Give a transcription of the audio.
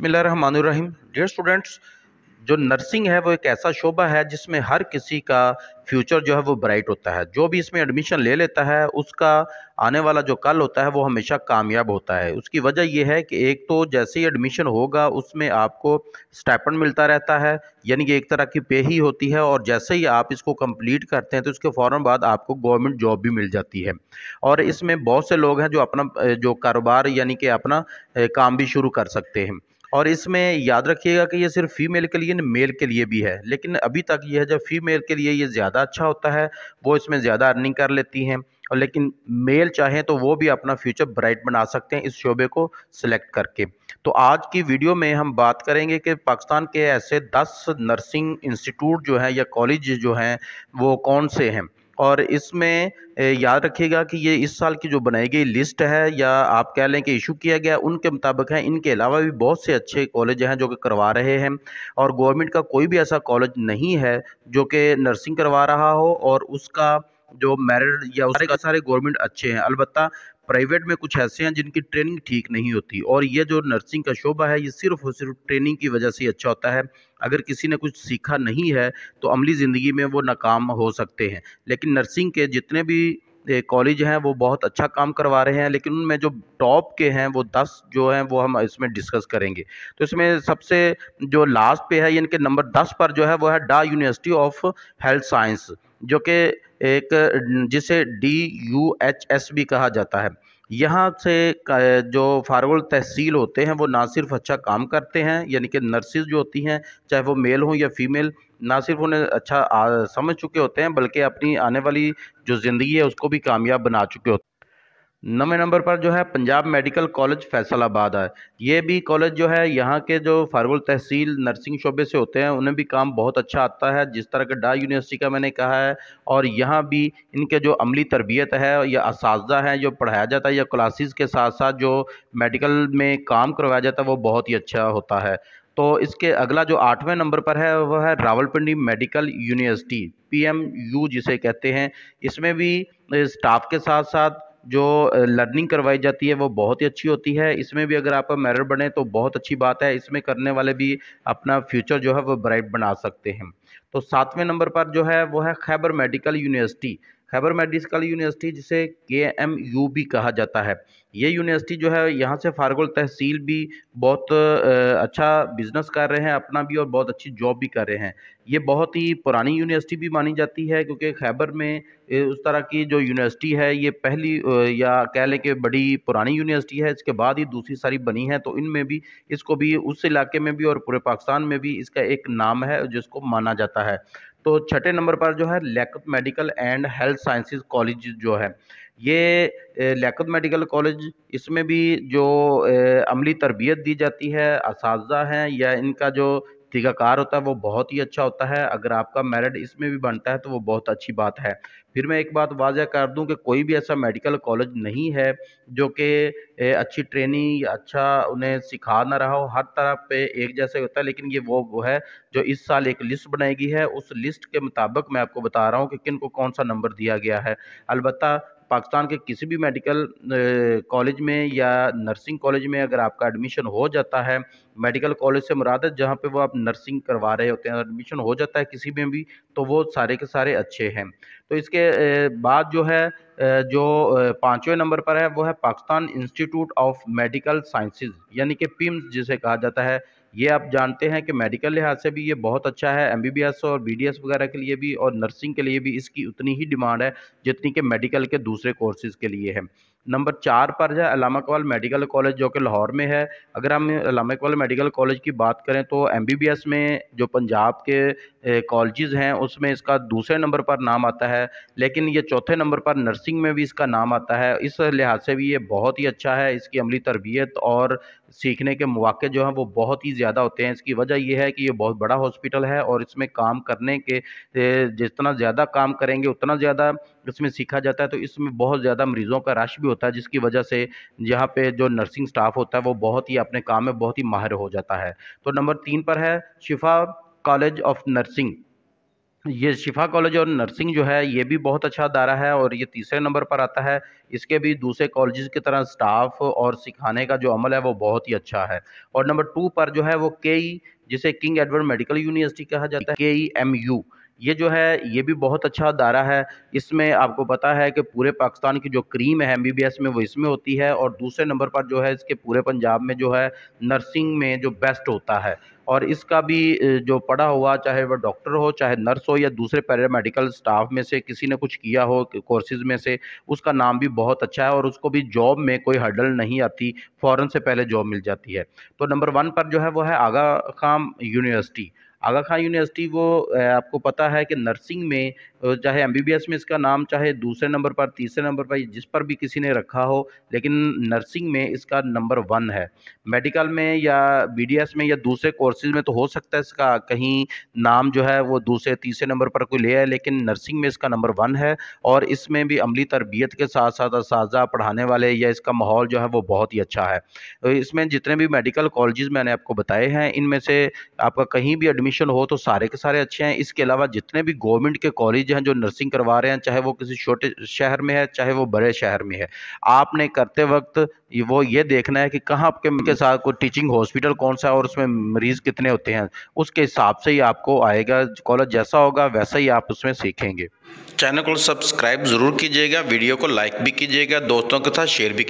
बसमिल्लाम dear students जो nursing है वो एक ऐसा शोबा है जिसमें हर किसी का फ्यूचर जो है वो ब्राइट होता है जो भी इसमें एडमिशन ले लेता है उसका आने वाला जो कल होता है वो हमेशा कामयाब होता है उसकी वजह यह है कि एक तो जैसे ही एडमिशन होगा उसमें आपको स्टैपन मिलता रहता है यानी कि एक तरह की पे ही होती है और जैसे ही आप इसको कंप्लीट करते हैं तो उसके फ़ौर बाद आपको गवर्नमेंट जॉब भी मिल जाती है और इसमें बहुत से लोग हैं जो अपना जो कारोबार यानी कि अपना काम भी शुरू कर सकते हैं और इसमें याद रखिएगा कि ये सिर्फ फीमेल के लिए नहीं मेल के लिए भी है लेकिन अभी तक ये है जब फीमेल के लिए ये ज़्यादा अच्छा होता है वो इसमें ज़्यादा अर्निंग कर लेती हैं और लेकिन मेल चाहें तो वो भी अपना फ्यूचर ब्राइट बना सकते हैं इस शोबे को सिलेक्ट करके तो आज की वीडियो में हम बात करेंगे कि पाकिस्तान के ऐसे दस नर्सिंग इंस्टीट्यूट जो हैं या कॉलेज जो हैं वो कौन से हैं और इसमें याद रखिएगा कि ये इस साल की जो बनाई गई लिस्ट है या आप कह लें कि इशू किया गया उनके मुताबिक है इनके अलावा भी बहुत से अच्छे कॉलेज हैं जो कि करवा रहे हैं और गवर्नमेंट का कोई भी ऐसा कॉलेज नहीं है जो कि नर्सिंग करवा रहा हो और उसका जो मेरिट या सारे सारे गवर्नमेंट अच्छे हैं अलबत्त प्राइवेट में कुछ ऐसे हैं जिनकी ट्रेनिंग ठीक नहीं होती और ये जो नर्सिंग का शोबा है ये सिर्फ और सिर्फ ट्रेनिंग की वजह से अच्छा होता है अगर किसी ने कुछ सीखा नहीं है तो अमली ज़िंदगी में वो नाकाम हो सकते हैं लेकिन नर्सिंग के जितने भी कॉलेज हैं वो बहुत अच्छा काम करवा रहे हैं लेकिन उनमें जो टॉप के हैं वो दस जो हैं वो हम इसमें डिस्कस करेंगे तो इसमें सबसे जो लास्ट पे है इनके कि नंबर दस पर जो है वो है डा यूनिवर्सिटी ऑफ हेल्थ साइंस जो कि एक जिसे डी यू एच एस भी कहा जाता है यहाँ से जो फारवर्ड तहसील होते हैं वो ना सिर्फ अच्छा काम करते हैं यानी कि नर्सिस जो होती हैं चाहे वो मेल हों या फीमेल ना सिर्फ उन्हें अच्छा समझ चुके होते हैं बल्कि अपनी आने वाली जो ज़िंदगी है उसको भी कामयाब बना चुके होते हैं नवे नंबर पर जो है पंजाब मेडिकल कॉलेज फैसलाबाद है ये भी कॉलेज जो है यहाँ के जो फारवल तहसील नर्सिंग शोबे से होते हैं उन्हें भी काम बहुत अच्छा आता है जिस तरह के डा यूनिवर्सिटी का मैंने कहा है और यहाँ भी इनके जो अमली तरबियत है या इस हैं जो पढ़ाया जाता है या क्लासेस के साथ साथ जो मेडिकल में काम करवाया जाता है वो बहुत ही अच्छा होता है तो इसके अगला जो आठवें नंबर पर है वह है रावलपिंडी मेडिकल यूनिवर्सिटी पी जिसे कहते हैं इसमें भी स्टाफ के साथ साथ जो लर्निंग करवाई जाती है वो बहुत ही अच्छी होती है इसमें भी अगर आप मेरिट बने तो बहुत अच्छी बात है इसमें करने वाले भी अपना फ्यूचर जो है वो ब्राइट बना सकते हैं तो सातवें नंबर पर जो है वो है Khyber medical university Khyber medical university जिसे के एम यू भी कहा जाता है ये यूनिवर्सिटी जो है यहाँ से फारगोल तहसील भी बहुत अच्छा बिजनेस कर रहे हैं अपना भी और बहुत अच्छी जॉब भी कर रहे हैं ये बहुत ही पुरानी यूनिवर्सिटी भी मानी जाती है क्योंकि खैबर में उस तरह की जो यूनिवर्सिटी है ये पहली या कह लें कि बड़ी पुरानी यूनिवर्सिटी है इसके बाद ही दूसरी सारी बनी है तो इनमें भी इसको भी उस इलाके में भी और पूरे पाकिस्तान में भी इसका एक नाम है जिसको माना जाता है तो छठे नंबर पर जो है Liaquat medical and health sciences college जो है ये लैकत मेडिकल कॉलेज इसमें भी जो अमली तरबियत दी जाती है इस हैं या इनका जो टीकाकार होता है वो बहुत ही अच्छा होता है अगर आपका मेरिट इसमें भी बनता है तो वो बहुत अच्छी बात है फिर मैं एक बात वाजह कर दूं कि कोई भी ऐसा मेडिकल कॉलेज नहीं है जो कि अच्छी ट्रेनिंग अच्छा उन्हें सिखा ना रहा हो हर तरफ पे एक जैसे होता है लेकिन ये वो वो है जो इस साल एक लिस्ट बनाई गई है उस लिस्ट के मुताबिक मैं आपको बता रहा हूँ कि किन को कौन सा नंबर दिया गया है अलबत्त पाकिस्तान के किसी भी मेडिकल कॉलेज में या नर्सिंग कॉलेज में अगर आपका एडमिशन हो जाता है मेडिकल कॉलेज से मुराद है जहाँ पे वो आप नर्सिंग करवा रहे होते हैं एडमिशन हो जाता है किसी में भी तो वो सारे के सारे अच्छे हैं तो इसके बाद जो है जो पाँचवें नंबर पर है वो है Pakistan institute of medical sciences यानी कि पिम्स जिसे कहा जाता है ये आप जानते हैं कि मेडिकल लिहाज से भी ये बहुत अच्छा है एम बी बी एस और बी डी एस वगैरह के लिए भी और नर्सिंग के लिए भी इसकी उतनी ही डिमांड है जितनी कि मेडिकल के दूसरे कोर्सेज़ के लिए है नंबर चार पर है अलामा कवाल मेडिकल कॉलेज जो कि लाहौर में है अगर हम अलामा कवाल मेडिकल कॉलेज की बात करें तो एम बी बी एस में जो पंजाब के कॉलेजेस हैं उसमें इसका दूसरे नंबर पर नाम आता है लेकिन ये चौथे नंबर पर नर्सिंग में भी इसका नाम आता है इस लिहाज से भी ये बहुत ही अच्छा है इसकी अमली तरबियत और सीखने के मौके जो हैं वो बहुत ही ज़्यादा होते हैं इसकी वजह यह है कि ये बहुत बड़ा हॉस्पिटल है और इसमें काम करने के जितना ज़्यादा काम करेंगे उतना ज़्यादा इसमें सीखा जाता है तो इसमें बहुत ज़्यादा मरीज़ों का रश भी होता है जिसकी वजह से यहाँ पे जो नर्सिंग स्टाफ होता है वो बहुत ही अपने काम में बहुत ही माहिर हो जाता है तो नंबर तीन पर है शिफा कॉलेज ऑफ नर्सिंग ये शिफा कॉलेज और नर्सिंग जो है ये भी बहुत अच्छा अदारा है और ये तीसरे नंबर पर आता है इसके भी दूसरे कॉलेज की तरह स्टाफ और सिखाने का जो अमल है वो बहुत ही अच्छा है और नंबर टू पर जो है वो के जिसे किंग एडवर्ड मेडिकल यूनिवर्सिटी कहा जाता है के ई एम यू ये जो है ये भी बहुत अच्छा दायरा है इसमें आपको पता है कि पूरे पाकिस्तान की जो क्रीम है एम बी बी एस में वो इसमें होती है और दूसरे नंबर पर जो है इसके पूरे पंजाब में जो है नर्सिंग में जो बेस्ट होता है और इसका भी जो पढ़ा हुआ चाहे वह डॉक्टर हो चाहे नर्स हो या दूसरे पैरामेडिकल स्टाफ में से किसी ने कुछ किया हो कोर्सेज़ में से उसका नाम भी बहुत अच्छा है और उसको भी जॉब में कोई हडल नहीं आती फ़ौरन से पहले जॉब मिल जाती है तो नंबर वन पर जो है वो है आगा खाम यूनिवर्सिटी आगा खान यूनिवर्सिटी वो आपको पता है कि नर्सिंग में चाहे एम में इसका नाम चाहे दूसरे नंबर पर तीसरे नंबर पर जिस पर भी किसी ने रखा हो लेकिन नर्सिंग में इसका नंबर वन है मेडिकल में या बी में या दूसरे कोर्सेज में तो हो सकता है इसका कहीं नाम जो है वो दूसरे तीसरे नंबर पर कोई ले आए लेकिन नर्सिंग में इसका नंबर वन है और इसमें भी अमली तरबियत के साथ साथ इस पढ़ाने वाले या इसका माहौल जो है वो बहुत ही अच्छा है इसमें जितने भी मेडिकल कॉलेज मैंने आपको बताए हैं इनमें से आपका कहीं भी एडमिशन एडमिशन हो तो सारे के सारे अच्छे हैं इसके अलावा जितने भी गवर्नमेंट के कॉलेज हैं जो नर्सिंग करवा रहे हैं चाहे वो किसी छोटे शहर में है चाहे वो बड़े शहर में है आपने करते वक्त वो ये देखना है कि कहाँ आपके के साथ कोई टीचिंग हॉस्पिटल कौन सा है और उसमें मरीज़ कितने होते हैं उसके हिसाब से ही आपको आएगा कॉलेज जैसा होगा वैसा ही आप उसमें सीखेंगे चैनल को सब्सक्राइब ज़रूर कीजिएगा वीडियो को लाइक भी कीजिएगा दोस्तों के साथ शेयर भी